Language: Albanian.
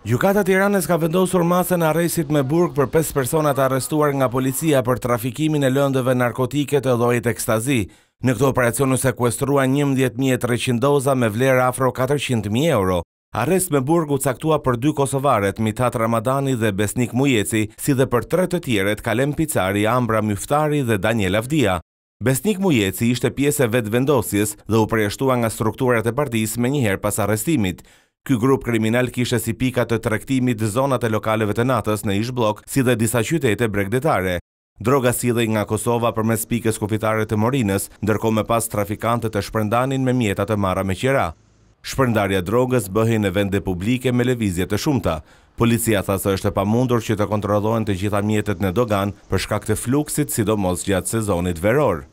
Gjukata Tiranës ka vendosur masën arresit me burg për 5 personat arrestuar nga policia për trafikimin e lëndëve narkotike të dojit ekstazi. Në këto operacionu se kuestrua 11.300 doza me vler afro 400.000 euro. Arrest me burg u caktua për 2 Kosovaret, Mitat Ramadani dhe Besnik Mujeci, si dhe për 3 të tjeret, Kalem Picari, Ambra Myftari dhe Daniel Avdia. Besnik Mujeci ishte pjese vetë vendosjes dhe u preashtua nga strukturat e partis me njëherë pas arrestimit. Ky grup kriminal kishte si pika të tregtimit të zonat e lokaleve të natës në ish blok, si dhe disa qytete bregdetare. Droga sillej nga Kosova përmes pikës kufitare të Morinës, ndërkohë me pas trafikantët e shpërndanin me mjeta të marra me qira. Shpërndarja drogës bëhej në vende publike me lëvizje të shumta. Policia tha se është e pamundur që të kontrollohen të gjitha mjetet në dogan për shkak të fluksit, sidomos gjatë sezonit veror.